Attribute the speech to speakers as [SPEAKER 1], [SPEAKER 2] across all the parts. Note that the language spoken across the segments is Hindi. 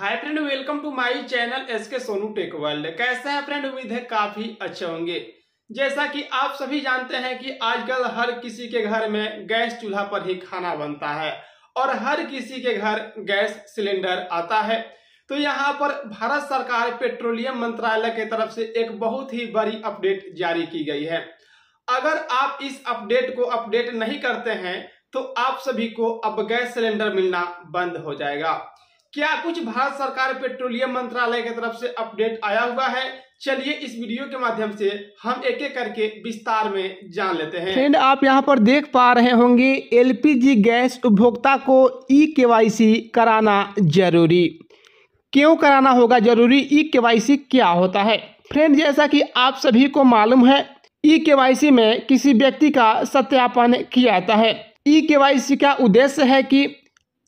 [SPEAKER 1] hi friend welcome to my channel SK Sonu tech world कैसा है फ्रेंड उम्मीद है काफी अच्छे होंगे जैसा कि आप सभी जानते हैं कि आजकल हर किसी के घर में गैस चूल्हा पर ही खाना बनता है और हर किसी के घर गैस सिलेंडर आता है तो यहाँ पर भारत सरकार पेट्रोलियम मंत्रालय की तरफ से एक बहुत ही बड़ी अपडेट जारी की गई है अगर आप इस अपडेट को अपडेट नहीं करते हैं तो आप सभी को अब गैस सिलेंडर मिलना बंद हो जाएगा क्या कुछ भारत सरकार पेट्रोलियम मंत्रालय की तरफ से अपडेट आया हुआ है चलिए इस वीडियो के माध्यम से हम एक एक करके विस्तार में जान लेते हैं फ्रेंड आप यहां पर देख पा रहे होंगे एलपीजी गैस उपभोक्ता को ई के कराना जरूरी क्यों कराना होगा जरूरी ई के क्या होता है फ्रेंड जैसा कि आप सभी को मालूम है ई के में किसी व्यक्ति का सत्यापन किया जाता है ई के का उद्देश्य है कि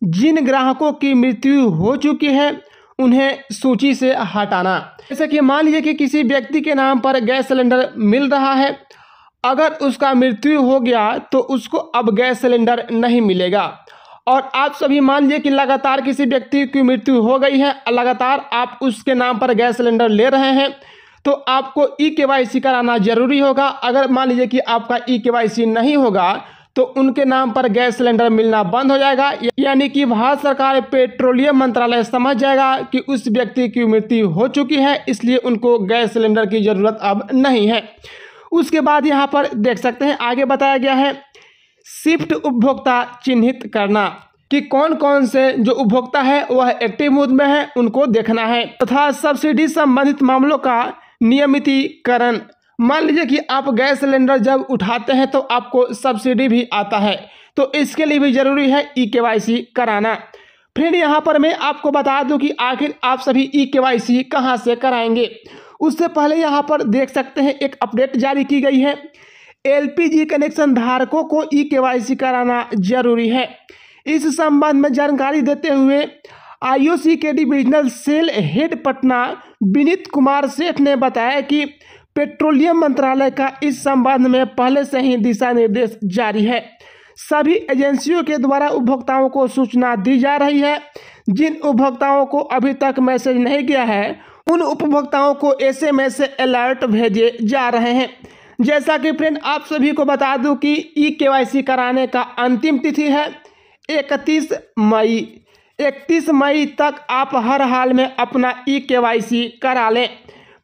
[SPEAKER 1] जिन ग्राहकों की मृत्यु हो चुकी है उन्हें सूची से हटाना जैसे कि मान लीजिए कि किसी व्यक्ति के नाम पर गैस सिलेंडर मिल रहा है अगर उसका मृत्यु हो गया तो उसको अब गैस सिलेंडर नहीं मिलेगा और आप सभी मान लीजिए कि लगातार किसी व्यक्ति की मृत्यु हो गई है लगातार आप उसके नाम पर गैस सिलेंडर ले रहे हैं तो आपको ई के वाई सी कराना जरूरी होगा अगर मान लीजिए कि आपका ई के वाई सी नहीं होगा तो उनके नाम पर गैस सिलेंडर मिलना बंद हो जाएगा यानी कि भारत सरकार पेट्रोलियम मंत्रालय समझ जाएगा कि उस व्यक्ति की मृत्यु हो चुकी है इसलिए उनको गैस सिलेंडर की ज़रूरत अब नहीं है उसके बाद यहाँ पर देख सकते हैं आगे बताया गया है शिफ्ट उपभोक्ता चिन्हित करना कि कौन कौन से जो उपभोक्ता है वह एक्टिव मूड में है उनको देखना है तथा सब्सिडी संबंधित मामलों का नियमितीकरण मान लीजिए कि आप गैस सिलेंडर जब उठाते हैं तो आपको सब्सिडी भी आता है तो इसके लिए भी ज़रूरी है ई के कराना फ्रेंड यहाँ पर मैं आपको बता दूं कि आखिर आप सभी ई के वाई सी कहाँ से कराएंगे उससे पहले यहाँ पर देख सकते हैं एक अपडेट जारी की गई है एलपीजी कनेक्शन धारकों को ई के कराना जरूरी है इस संबंध में जानकारी देते हुए आईओसी के divisional sale head Patna Vineet Kumar Seth ने बताया कि पेट्रोलियम मंत्रालय का इस संबंध में पहले से ही दिशा निर्देश जारी है सभी एजेंसियों के द्वारा उपभोक्ताओं को सूचना दी जा रही है जिन उपभोक्ताओं को अभी तक मैसेज नहीं गया है उन उपभोक्ताओं को ऐसे में से अलर्ट भेजे जा रहे हैं जैसा कि फ्रेंड आप सभी को बता दूं कि ई के कराने का अंतिम तिथि है इकतीस मई इकतीस मई तक आप हर हाल में अपना ई के करा लें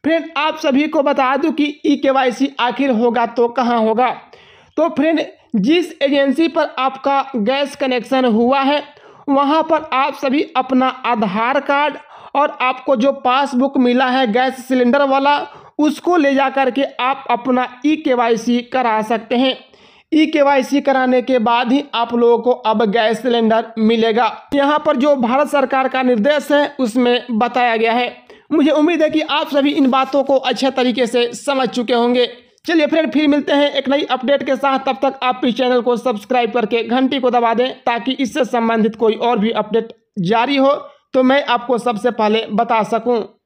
[SPEAKER 1] फ्रेंड आप सभी को बता दूं कि ई e के आखिर होगा तो कहाँ होगा तो फ्रेंड जिस एजेंसी पर आपका गैस कनेक्शन हुआ है वहाँ पर आप सभी अपना आधार कार्ड और आपको जो पासबुक मिला है गैस सिलेंडर वाला उसको ले जा कर के आप अपना ई e के करा सकते हैं ई e के कराने के बाद ही आप लोगों को अब गैस सिलेंडर मिलेगा यहाँ पर जो भारत सरकार का निर्देश है उसमें बताया गया है मुझे उम्मीद है कि आप सभी इन बातों को अच्छे तरीके से समझ चुके होंगे चलिए फ्रेंड फिर मिलते हैं एक नई अपडेट के साथ तब तक आप इस चैनल को सब्सक्राइब करके घंटी को दबा दें ताकि इससे संबंधित कोई और भी अपडेट जारी हो तो मैं आपको सबसे पहले बता सकूं